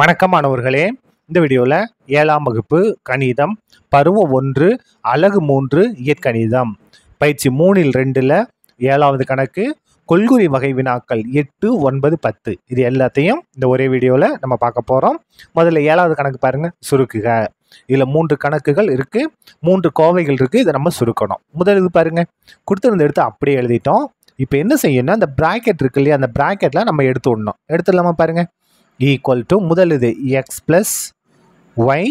வணக்கம் மாணவர்களே இந்த வீடியோவில் ஏழாம் வகுப்பு கணிதம் பருவம் ஒன்று அழகு மூன்று இயற்கணிதம் பயிற்சி மூணில் ரெண்டில் ஏழாவது கணக்கு கொள்குறி வகை வினாக்கள் எட்டு ஒன்பது பத்து இது எல்லாத்தையும் இந்த ஒரே வீடியோவில் நம்ம பார்க்க போகிறோம் முதல்ல ஏழாவது கணக்கு பாருங்கள் சுருக்குக இதில் மூன்று கணக்குகள் இருக்குது மூன்று கோவைகள் இருக்குது இதை நம்ம சுருக்கணும் முதல் இது பாருங்கள் கொடுத்துருந்த எடுத்து அப்படியே எழுதிட்டோம் இப்போ என்ன செய்யணும்னா அந்த ப்ராக்கெட் இருக்கு இல்லையா அந்த ப்ராக்கெட்டில் நம்ம எடுத்து விடணும் எடுத்துடலாமா பாருங்கள் ஈக்குவல் டு முதல் இது X plus Y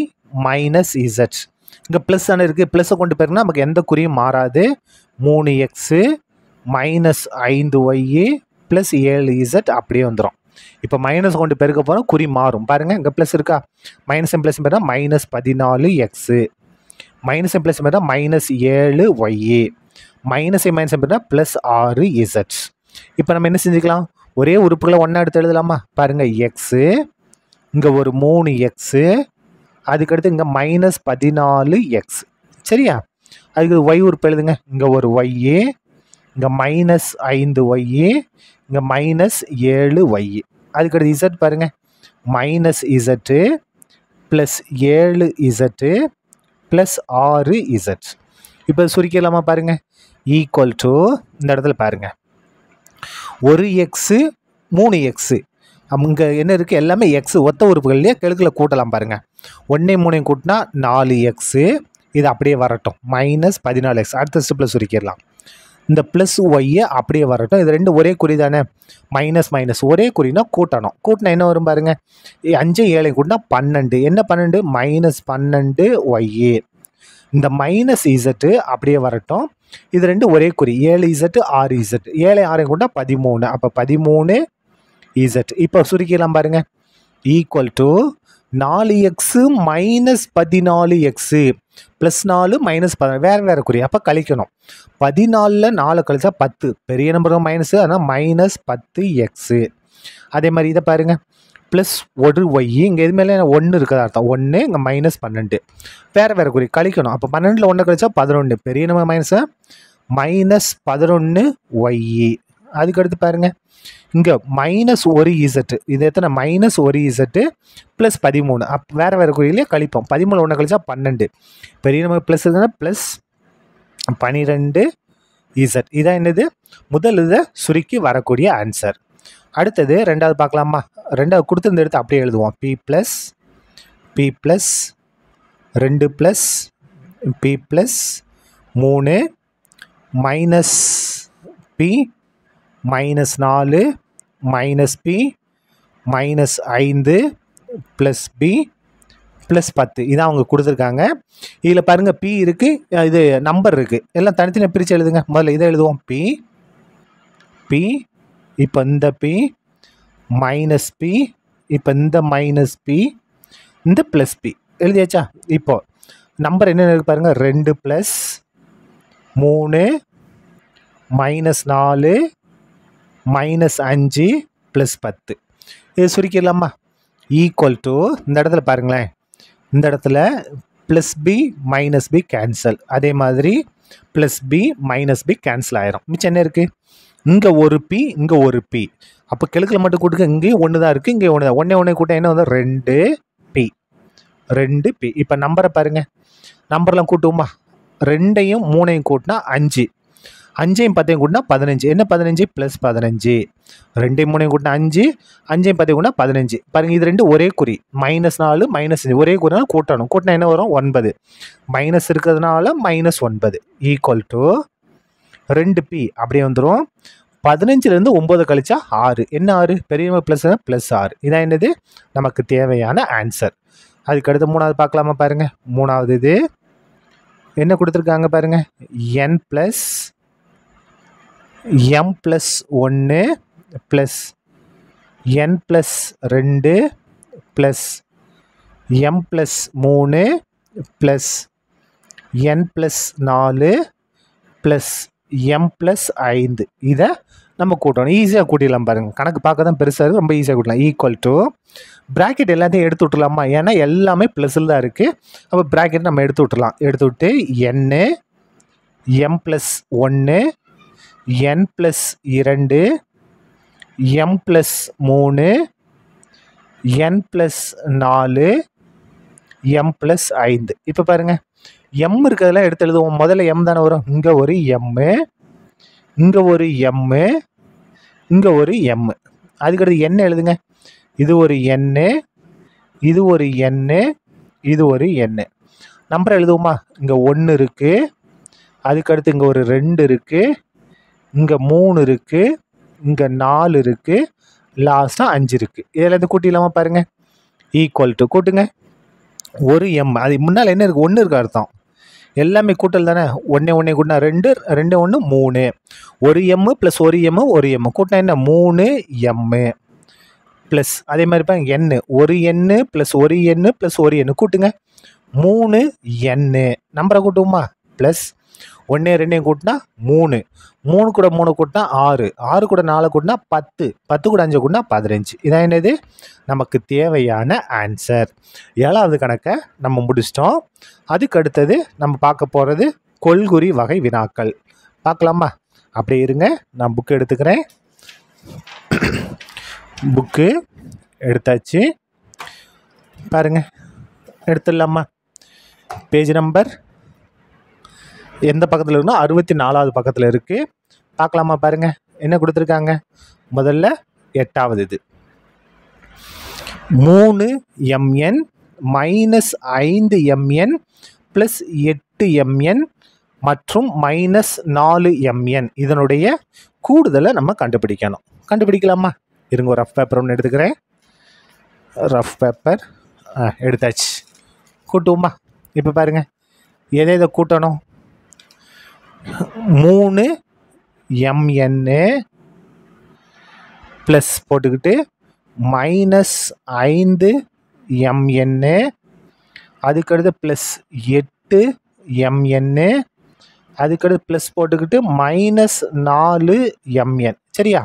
minus Z இங்கே ப்ளஸ் தானே இருக்குது ப்ளஸ்ஸை கொண்டு போயிருக்குன்னா நமக்கு எந்த குறியும் மாறாது மூணு எக்ஸு மைனஸ் ஐந்து ஒய்யு ப்ளஸ் ஏழு இசட் அப்படியே வந்துடும் இப்போ மைனஸ் கொண்டு பெருக்க போகிறோம் குறி மாறும் பாருங்கள் இங்கே ப்ளஸ் இருக்கா மைனஸ் ப்ளஸ் பார்த்தா மைனஸ் பதினாலு எக்ஸு மைனஸ் ப்ளஸ் பார்த்தா மைனஸ் ஏழு ஒய்யு மைனஸ் மைனஸ் பார்த்தா ப்ளஸ் ஆறு இசட்ஸ் இப்போ நம்ம என்ன செஞ்சுக்கலாம் ஒரே உறுப்புகளை ஒன்றா எடுத்து எழுதலாமா பாருங்கள் எக்ஸு இங்கே ஒரு மூணு எக்ஸு அதுக்கடுத்து இங்கே மைனஸ் பதினாலு எக்ஸ் சரியா அதுக்கு ஒய் உறுப்பு எழுதுங்க இங்கே ஒரு ஒய்ஏ இங்கே மைனஸ் ஐந்து ஒய்ஏ இங்கே மைனஸ் ஏழு ஒய் அதுக்கடுத்து இசட் பாருங்கள் மைனஸ் இசட்டு ப்ளஸ் ஏழு இசட்டு ப்ளஸ் ஆறு இசட் இப்போ சுருக்கலாமா பாருங்கள் ஈக்குவல் டு இந்த இடத்துல பாருங்கள் ஒரு எக்ஸு மூணு எக்ஸு இங்கே என்ன இருக்குது எல்லாமே எக்ஸு ஒத்த உறுப்புகள்லேயே கெழுக்கில் கூட்டலாம் பாருங்கள் ஒன்றே மூணையும் கூட்டினா நாலு எக்ஸு இது அப்படியே வரட்டும் மைனஸ் பதினாலு எக்ஸ் அடுத்த ஸ்டெப்பில் சுருக்கிடலாம் இந்த ப்ளஸ் ஒய்யை அப்படியே வரட்டும் இது ரெண்டு ஒரே குறி தானே மைனஸ் மைனஸ் ஒரே குறினா கூட்டணும் கூட்டினா என்ன வரும் பாருங்கள் அஞ்சு ஏழை கூட்டினா பன்னெண்டு என்ன பன்னெண்டு மைனஸ் பன்னெண்டு ஒய்யே இந்த மைனஸ் இசட்டு அப்படியே வரட்டும் இது ரெண்டு ஒரே குறி ஏழு இசட்டு ஆறு இசட்டு ஏழை ஆறையும் கொண்டா பதிமூணு அப்போ பதிமூணு இசட் இப்போ சுருக்கிலாம் பாருங்க ஈக்குவல் டு நாலு எக்ஸு மைனஸ் பதினாலு எக்ஸு ப்ளஸ் நாலு மைனஸ் பதினாலு வேறு வேறு குறி அப்போ கழிக்கணும் பதினாலில் நாலு கழிச்சா பத்து பெரிய நம்பர் மைனஸு அதனால் மைனஸ் பத்து எக்ஸு அதே மாதிரி இதை பாருங்கள் ப்ளஸ் ஒரு ஒய் இங்கே எது ஒன்று இருக்கிறதா அர்த்தம் ஒன்று இங்கே மைனஸ் பன்னெண்டு வேறு வேறு குறி கழிக்கணும் அப்போ பன்னெண்டில் ஒன்று கழிச்சா பதினொன்று பெரிய நம்பர் மைனஸாக மைனஸ் பதினொன்று ஒய்இ அதுக்கடுத்து பாருங்கள் இங்கே மைனஸ் ஒரு இசட்டு இது எத்தனை மைனஸ் ஒரு இசட்டு ப்ளஸ் பதிமூணு அப் வேறு வேறு குறியிலே கழிப்போம் பதிமூணு ஒன்று கழிச்சா பன்னெண்டு பெரிய நமக்கு ப்ளஸ் இருக்குன்னா ப்ளஸ் பனிரெண்டு இசட் இதான் என்னது முதல் இதை சுருக்கி வரக்கூடிய ஆன்சர் அடுத்தது ரெண்டாவது பார்க்கலாமா ரெண்டாவது கொடுத்துருந்த எடுத்து அப்படியே எழுதுவோம் பி ப்ளஸ் பி ப்ளஸ் ரெண்டு ப்ளஸ் பி ப்ளஸ் மூணு மைனஸ் பி மைனஸ் நாலு மைனஸ் பி மைனஸ் ஐந்து ப்ளஸ் பி ப்ளஸ் பத்து இதான் அவங்க கொடுத்துருக்காங்க இதில் பாருங்கள் பி இருக்குது இது நம்பர் இருக்குது எல்லாம் தனித்தனி பிரித்து எழுதுங்க முதல்ல இதை எழுதுவோம் பி பி இப்போ இந்த பி மைனஸ் பி இப்போ இந்த மைனஸ் பி இந்த ப்ளஸ் பி எழுதியாச்சா இப்போது நம்பர் என்னென்ன இருக்குது பாருங்கள் ரெண்டு ப்ளஸ் மூணு மைனஸ் நாலு மைனஸ் அஞ்சு ப்ளஸ் பத்து இது சுருக்கிடலாமா ஈக்குவல் டு இந்த இடத்துல பாருங்களேன் இந்த இடத்துல plus B minus B cancel அதே மாதிரி plus B minus B cancel ஆயிரும் மிச்சம் என்ன இருக்குது இங்கே ஒரு பி இங்கே ஒரு பி அப்போ கிழக்கில் மட்டும் கூட்டுக்க இங்கேயும் ஒன்று தான் இருக்குது இங்கே ஒன்று தான் ஒன்றே ஒன்றே கூட்டம் என்ன வந்து ரெண்டு பி ரெண்டு பி இப்போ நம்பரை பாருங்கள் நம்பர்லாம் கூட்டுவோமா ரெண்டையும் மூணையும் கூட்டினா அஞ்சு அஞ்சையும் பத்தையும் கூட்டினா பதினஞ்சு என்ன பதினஞ்சு ப்ளஸ் பதினஞ்சு ரெண்டையும் மூணையும் கூட்டினா அஞ்சு அஞ்சையும் பத்தையும் கூட்டினா பதினஞ்சு பாருங்கள் இது ரெண்டு ஒரே குறி மைனஸ் நாலு மைனஸ் அஞ்சு ஒரே குறினால் கூட்டணும் கூட்டினா என்ன வரும் ஒன்பது மைனஸ் இருக்கிறதுனால மைனஸ் ஒன்பது ஈக்குவல் டு ரெண்டு பி அப்படியே வந்துடும் பதினஞ்சுலேருந்து ஒம்பது கழிச்சா ஆறு என்ன ஆறு பெரிய ப்ளஸ் ப்ளஸ் ஆறு இதான் என்னது நமக்கு தேவையான ஆன்சர் அதுக்கடுத்து மூணாவது பார்க்கலாமா பாருங்கள் மூணாவது இது என்ன கொடுத்துருக்காங்க பாருங்கள் என் ப்ளஸ் எம் ப்ளஸ் ஒன்று ப்ளஸ் என் ப்ளஸ் ரெண்டு ப்ளஸ் எம் ப்ளஸ் மூணு ப்ளஸ் என் ப்ளஸ் நாலு ப்ளஸ் எம் ப்ளஸ் ஐந்து இதை நம்ம கூட்டணும் ஈஸியாக கூட்டிடலாம் பாருங்கள் கணக்கு பார்க்க தான் பெருசாக இருக்குது ரொம்ப ஈஸியாக கூட்டிடலாம் ஈக்குவல் டு ப்ராக்கெட் எல்லாத்தையும் எடுத்து விட்டுலாமா ஏன்னா எல்லாமே ப்ளஸில் தான் இருக்குது அப்போ ப்ராக்கெட் நம்ம எடுத்து விட்டுலாம் எடுத்து விட்டு என்னு எம் ப்ளஸ் ஒன்று என் ப்ளஸ் இரண்டு எம் ப்ளஸ் மூணு என் ப்ளஸ் நாலு எம் ப்ளஸ் ஐந்து இப்போ பாருங்கள் எம் இருக்கிறதெல்லாம் எடுத்து எழுதுவோம் முதல்ல எம் தானே வரும் இங்கே ஒரு எம்மு இங்கே ஒரு எம்மு இங்கே ஒரு எம்மு அதுக்கடுத்து என்ன எழுதுங்க இது ஒரு எண்ணு இது ஒரு எண்ணு இது ஒரு எண்ணு நம்பர் எழுதுவோமா இங்கே ஒன்று இருக்குது அதுக்கடுத்து இங்கே ஒரு ரெண்டு இருக்குது இங்கே மூணு இருக்குது இங்கே நாலு இருக்குது லாஸ்ட்டாக அஞ்சு இருக்குது இதில் இருந்து கூட்டிடலாமா பாருங்கள் ஈக்குவல் டு கூட்டுங்க ஒரு எம் அது முன்னால் என்ன இருக்குது ஒன்று இருக்க அர்த்தம் எல்லாமே கூட்டல் தானே ஒன்னே ஒன்றே கூட்டினா ரெண்டு ரெண்டு ஒன்று மூணு ஒரு எம்மு ப்ளஸ் ஒரு எம்மு ஒரு எம்மு கூட்டினா என்ன மூணு எம்மு ப்ளஸ் அதே மாதிரி பாருங்க எண்ணு ஒரு எண்ணு ப்ளஸ் ஒரு எண்ணு ப்ளஸ் ஒரு எண்ணு கூட்டுங்க மூணு எண்ணு நம்பரை கூட்டுவோமா ப்ளஸ் ஒன்றே ரெண்டையும் கூட்டினா மூணு மூணு கூட மூணு கூட்டினா ஆறு ஆறு கூட நாலு கூட்டினா பத்து பத்து கூட அஞ்சு கூட்டினா பதினஞ்சு இதான் என்னது நமக்கு தேவையான ஆன்சர் ஏழாவது கணக்கை நம்ம முடிச்சிட்டோம் அதுக்கு அடுத்தது நம்ம பார்க்க போகிறது கொள்குறி வகை வினாக்கள் பார்க்கலாமா அப்படி இருங்க நான் புக்கு எடுத்துக்கிறேன் புக்கு எடுத்தாச்சு பாருங்கள் எடுத்துடலாமா பேஜ் நம்பர் எந்த பக்கத்தில் இருக்கணும் அறுபத்தி நாலாவது பக்கத்தில் இருக்குது பார்க்கலாமா பாருங்கள் என்ன கொடுத்துருக்காங்க முதல்ல எட்டாவது இது மூணு எம்என் மைனஸ் ஐந்து எம்என் ப்ளஸ் எட்டு எம்என் மற்றும் மைனஸ் நாலு எம்என் இதனுடைய கூடுதலை நம்ம கண்டுபிடிக்கணும் கண்டுபிடிக்கலாமா இருங்க ஒரு ரஃப் பேப்பர் ஒன்று எடுத்துக்கிறேன் ரஃப் பேப்பர் எடுத்தாச்சு கூட்டுவோமா இப்போ பாருங்கள் எதை எதை கூட்டணும் மூணு எம்என்னு ப்ளஸ் போட்டுக்கிட்டு மைனஸ் ஐந்து எம்என்னு அதுக்கடுத்து ப்ளஸ் எட்டு எம்என்னு அதுக்கடுத்து ப்ளஸ் போட்டுக்கிட்டு மைனஸ் நாலு எம்என் சரியா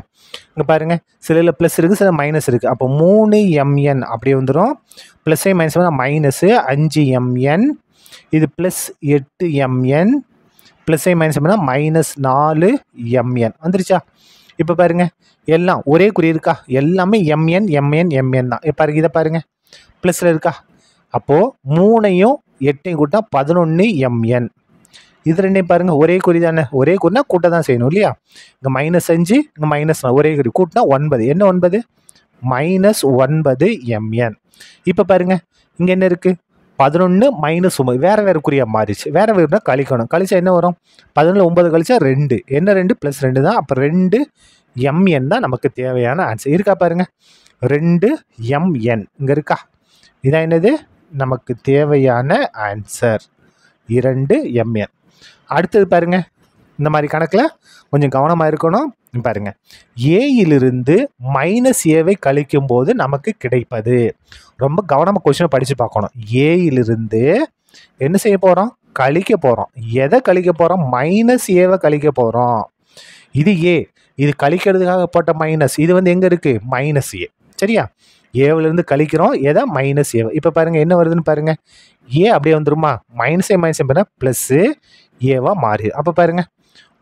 இங்கே பாருங்கள் சிலையில் ப்ளஸ் இருக்குது சில மைனஸ் இருக்குது அப்போ மூணு எம்என் அப்படி வந்துடும் ப்ளஸ்ஸே மைனஸ் மைனஸு அஞ்சு எம்என் இது ப்ளஸ் எட்டு எம்என் ப்ளஸ் ஐ மைனஸ் அப்படின்னா மைனஸ் நாலு எம்என் வந்துருச்சா இப்போ பாருங்க எல்லாம் ஒரே குறி இருக்கா எல்லாமே எம்என் எம்என் எம்என் தான் பாருங்க இதை பாருங்கள் ப்ளஸில் இருக்கா அப்போது மூணையும் எட்டையும் கூட்டினா பதினொன்று எம்என் இது ரெண்டையும் பாருங்கள் ஒரே குறி தானே ஒரே குறினா கூட்ட தான் செய்யணும் இல்லையா இங்கே மைனஸ் அஞ்சு இங்கே மைனஸ் ஒரே குறி கூட்டினா ஒன்பது என்ன ஒன்பது மைனஸ் ஒன்பது எம்என் இப்போ பாருங்கள் இங்கே என்ன இருக்குது பதினொன்று மைனஸ் ஒம்பது வேறு வேறு குறியாக மாறிச்சு வேறு வேறுனா கழிக்கணும் கழிச்சா என்ன வரும் பதினொன்று ஒம்பது கழிச்சா ரெண்டு என்ன ரெண்டு ப்ளஸ் ரெண்டு தான் அப்போ ரெண்டு எம்என் தான் நமக்கு தேவையான ஆன்சர் இருக்கா பாருங்கள் ரெண்டு எம்என் இங்கே இருக்கா இதான் என்னது நமக்கு தேவையான ஆன்சர் இரண்டு எம்என் அடுத்தது பாருங்கள் இந்த மாதிரி கணக்கில் கொஞ்சம் கவனமாக இருக்கணும் பாருங்கள் ஏயிலிருந்து மைனஸ் ஏவை கழிக்கும் போது நமக்கு கிடைப்பது ரொம்ப கவனமாக கொஸ்டினை படித்து பார்க்கணும் ஏயிலிருந்து என்ன செய்ய போகிறோம் கழிக்க போகிறோம் எதை கழிக்க போகிறோம் மைனஸ் ஏவை கழிக்க போகிறோம் இது ஏ இது கழிக்கிறதுக்காக போட்ட மைனஸ் இது வந்து எங்கே இருக்குது மைனஸ் ஏ சரியா ஏவிலேருந்து கழிக்கிறோம் எதை மைனஸ் ஏவை இப்போ பாருங்கள் என்ன வருதுன்னு பாருங்கள் ஏ அப்படியே வந்துருமா மைனஸே மைனஸ் பண்ணால் ப்ளஸ்ஸு ஏவாக மாறுது அப்போ பாருங்கள்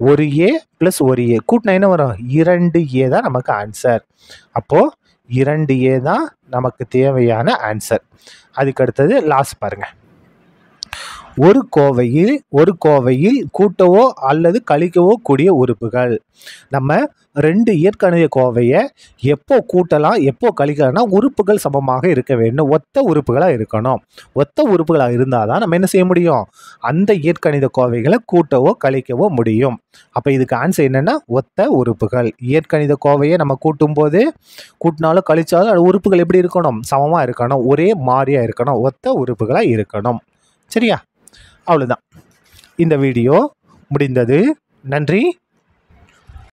ஒரு ஏ ப்ளஸ் ஒரு ஏ கூட்டினா என்ன வரும் இரண்டு ஏ தான் நமக்கு ஆன்சர் அப்போது இரண்டு ஏ தான் நமக்கு தேவையான ஆன்சர் அதுக்கு அடுத்தது லாஸ்ட் பாருங்கள் ஒரு கோவையில் ஒரு கோவையில் கூட்டவோ அல்லது கழிக்கவோ கூடிய உறுப்புகள் நம்ம ரெண்டு இயற்கணித கோவையை எப்போ கூட்டலாம் எப்போ கழிக்கலாம்னா உறுப்புகள் சமமாக இருக்க வேண்டும் ஒத்த உறுப்புகளாக இருக்கணும் ஒத்த உறுப்புகளாக இருந்தால் தான் நம்ம என்ன செய்ய முடியும் அந்த இயற்கணித கோவைகளை கூட்டவோ கழிக்கவோ முடியும் அப்போ இதுக்கு ஆன்சர் என்னென்னா ஒத்த உறுப்புகள் இயற்கணித கோவையை நம்ம கூட்டும் போது கூட்டினாலும் கழிச்சாலும் அது உறுப்புகள் எப்படி இருக்கணும் சமமாக இருக்கணும் ஒரே மாறியாக இருக்கணும் ஒத்த உறுப்புகளாக இருக்கணும் சரியா அவ்வளோதான் இந்த வீடியோ முடிந்தது நன்றி